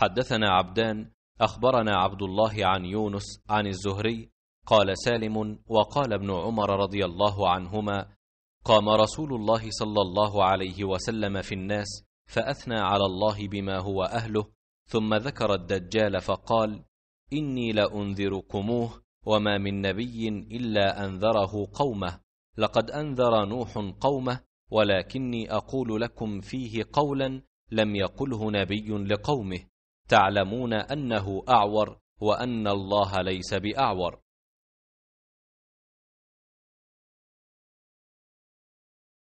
حدثنا عبدان أخبرنا عبد الله عن يونس عن الزهري قال سالم وقال ابن عمر رضي الله عنهما قام رسول الله صلى الله عليه وسلم في الناس فأثنى على الله بما هو أهله ثم ذكر الدجال فقال إني لأنذركموه وما من نبي إلا أنذره قومه لقد أنذر نوح قومه ولكني أقول لكم فيه قولا لم يقله نبي لقومه تعلمون أنه أعور وأن الله ليس بأعور